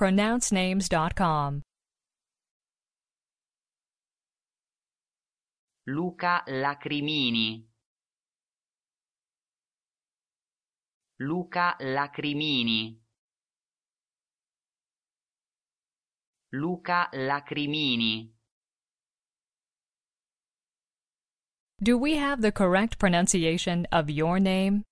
pronouncenames.com. Luca Lacrimini Luca Lacrimini Luca Lacrimini Do we have the correct pronunciation of your name?